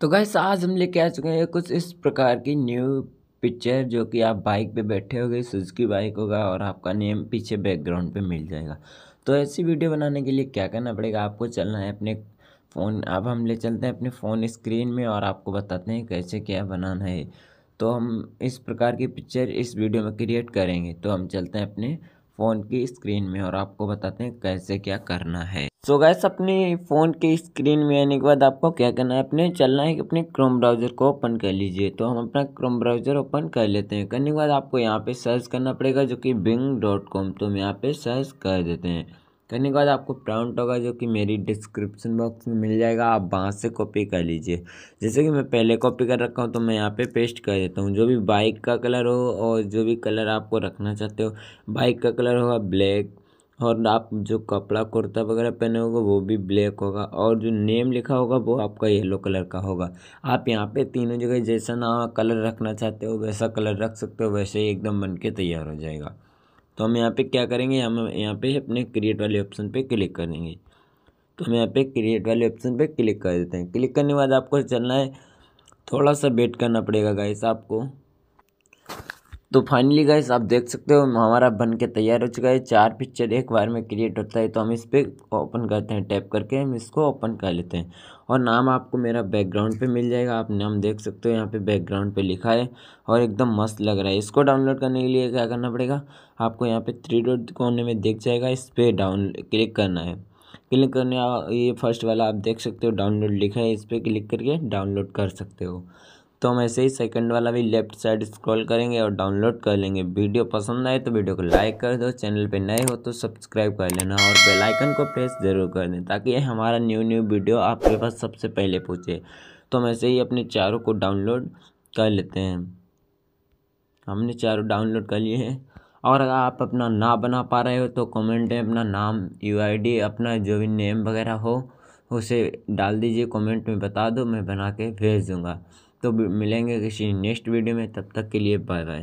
तो गैस आज हम लेके आ चुके हैं कुछ इस प्रकार की न्यू पिक्चर जो कि आप बाइक पे बैठे होगे सुजुकी बाइक होगा और आपका नेम पीछे बैकग्राउंड पे मिल जाएगा तो ऐसी वीडियो बनाने के लिए क्या करना पड़ेगा आपको चलना है अपने फ़ोन अब हम ले चलते हैं अपने फ़ोन स्क्रीन में और आपको बताते हैं कैसे क्या बनाना है तो हम इस प्रकार की पिक्चर इस वीडियो में क्रिएट करेंगे तो हम चलते हैं अपने फ़ोन की स्क्रीन में और आपको बताते हैं कैसे क्या करना है सो so गैस अपने फ़ोन के स्क्रीन में आने के बाद आपको क्या करना है अपने चलना है कि अपने क्रोम ब्राउज़र को ओपन कर लीजिए तो हम अपना क्रोम ब्राउज़र ओपन कर लेते हैं करने के बाद आपको यहाँ पे सर्च करना पड़ेगा जो कि बिंग डॉट कॉम तो हम यहाँ पे सर्च कर देते हैं करने के बाद आपको प्राउंट होगा जो कि मेरी डिस्क्रिप्शन बॉक्स में मिल जाएगा आप वहाँ से कॉपी कर लीजिए जैसे कि मैं पहले कॉपी कर रखा हूँ तो मैं यहाँ पे पेस्ट कर देता हूँ जो भी बाइक का कलर हो और जो भी कलर आपको रखना चाहते हो बाइक का कलर होगा ब्लैक और आप जो कपड़ा कुर्ता वगैरह पहने होगा वो भी ब्लैक होगा और जो नेम लिखा होगा वो आपका येलो कलर का होगा आप यहाँ पे तीनों जगह जैसा ना कलर रखना चाहते हो वैसा कलर रख सकते हो वैसे ही एकदम बन के तैयार हो जाएगा तो हम यहाँ पे क्या करेंगे हम यहाँ पे अपने क्रिएट वाले ऑप्शन पर क्लिक करेंगे तो हम यहाँ पे क्रिएट वाले ऑप्शन पर क्लिक कर देते हैं क्लिक करने के बाद आपको चलना है थोड़ा सा वेट करना पड़ेगा गाइस आपको तो फाइनली गाइस आप देख सकते हो हमारा बन के तैयार हो चुका है चार पिक्चर एक बार में क्रिएट होता है तो हम इस पर ओपन करते हैं टैप करके हम इसको ओपन कर लेते हैं और नाम आपको मेरा बैकग्राउंड पे मिल जाएगा आप नाम देख सकते हो यहाँ पे बैकग्राउंड पे लिखा है और एकदम मस्त लग रहा है इसको डाउनलोड करने के लिए क्या करना पड़ेगा आपको यहाँ पर थ्री डॉट कोने में देख जाएगा इस पर डाउन क्लिक करना है क्लिक करने ये फर्स्ट वाला आप देख सकते हो डाउनलोड लिखा है इस पर क्लिक करके डाउनलोड कर सकते हो तो हम ऐसे ही सेकंड वाला भी लेफ्ट साइड स्क्रॉल करेंगे और डाउनलोड कर लेंगे वीडियो पसंद आए तो वीडियो को लाइक कर दो चैनल पे नए हो तो सब्सक्राइब कर लेना और बेल आइकन को प्रेस ज़रूर कर दें ताकि हमारा न्यू न्यू वीडियो आपके पास सबसे पहले पहुँचे तो हम ऐसे ही अपने चारों को डाउनलोड कर लेते हैं हमने चारों डाउनलोड कर लिए हैं और अगर आप अपना ना बना पा रहे हो तो कमेंट में अपना नाम यू अपना जो भी नेम वगैरह हो उसे डाल दीजिए कमेंट में बता दो मैं बना के भेज दूँगा तो मिलेंगे किसी नेक्स्ट वीडियो में तब तक के लिए बाय बाय